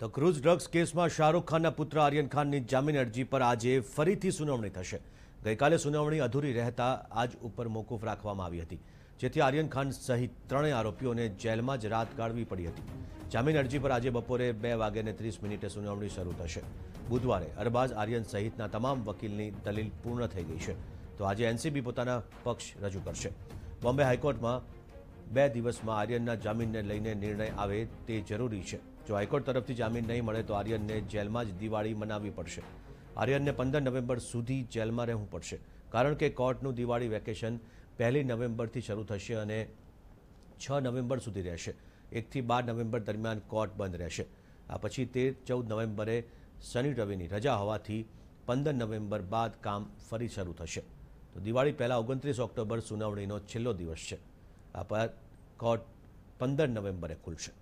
the cruise drugs કેસમાં શાહરુખ ખાનના પુત્ર આર્યન ખાનની જામીન અરજી પર આજે ફરીથી સુનાવણી થશે ગઈકાલે સુનાવણી અધૂરી રહેતા આજ ઉપર મોકوف રાખવામાં આવી હતી જેથી આર્યન ખાન સહિત ત્રણેય આરોપીઓને જેલમાં જ રાત ગાળવી પડી હતી જામીન અરજી પર આજે બપોરે 2:30 મિનિટે સુનાવણી શરૂ થશે બુધવારે અરબાઝ આર્યન સહિતના તમામ વકીલની દલીલ પૂર્ણ થઈ ગઈ છે તો આજે एनसीબી પોતાનો પક્ષ રજૂ કરશે બોમ્બે હાઈકોર્ટમાં બે દિવસ મહરિયન ના જામિન લે લેને નિર્ણય આવે તે જરૂરી છે જો હાઈકોર્ટ તરફથી જામિન ન મળે તો આર્યન ને જેલ માં જ દિવાળી મનાવવી પડશે આર્યન ને 15 નવેમ્બર સુધી જેલ માં રહેવું પડશે કારણ કે કોર્ટ નું દિવાળી વેકેશન 1 નવેમ્બર થી શરૂ થશે અને 6 નવેમ્બર સુધી રહેશે 1 થી 12 નવેમ્બર દરમિયાન કોર્ટ બંધ રહેશે આ પછી 13 14 નવેમ્બરે શનિ રવિ ની રજા હોવાથી 15 નવેમ્બર બાદ કામ ફરી શરૂ થશે તો દિવાળી પહેલા 29 ઓક્ટોબર સુનવણી નો છેલ્લો દિવસ છે આપા કોર્ટ પંદર નવેમ્બરે ખુલશે